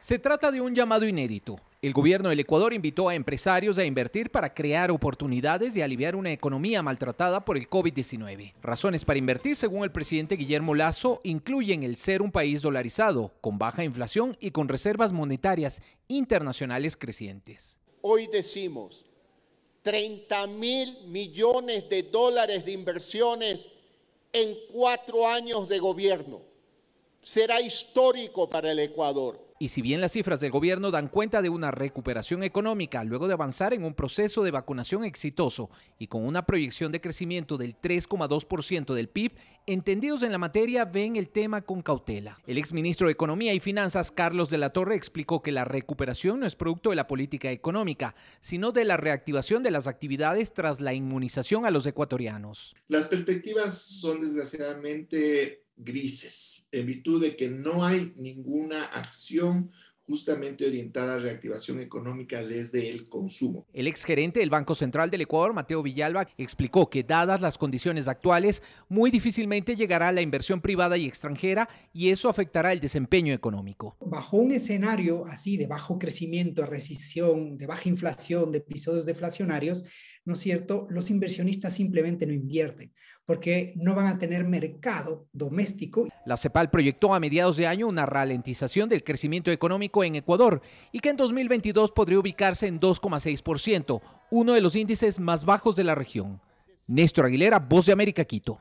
Se trata de un llamado inédito. El gobierno del Ecuador invitó a empresarios a invertir para crear oportunidades y aliviar una economía maltratada por el COVID-19. Razones para invertir, según el presidente Guillermo Lazo, incluyen el ser un país dolarizado, con baja inflación y con reservas monetarias internacionales crecientes. Hoy decimos 30 mil millones de dólares de inversiones en cuatro años de gobierno. Será histórico para el Ecuador y si bien las cifras del gobierno dan cuenta de una recuperación económica luego de avanzar en un proceso de vacunación exitoso y con una proyección de crecimiento del 3,2% del PIB, entendidos en la materia ven el tema con cautela. El exministro de Economía y Finanzas, Carlos de la Torre, explicó que la recuperación no es producto de la política económica, sino de la reactivación de las actividades tras la inmunización a los ecuatorianos. Las perspectivas son desgraciadamente grises, en virtud de que no hay ninguna acción justamente orientada a reactivación económica desde el consumo. El ex gerente del Banco Central del Ecuador, Mateo Villalba, explicó que dadas las condiciones actuales, muy difícilmente llegará la inversión privada y extranjera y eso afectará el desempeño económico. Bajo un escenario así de bajo crecimiento, recesión, de baja inflación, de episodios deflacionarios, ¿no es cierto? Los inversionistas simplemente no invierten porque no van a tener mercado doméstico. La CEPAL proyectó a mediados de año una ralentización del crecimiento económico en Ecuador y que en 2022 podría ubicarse en 2,6%, uno de los índices más bajos de la región. Néstor Aguilera, Voz de América, Quito.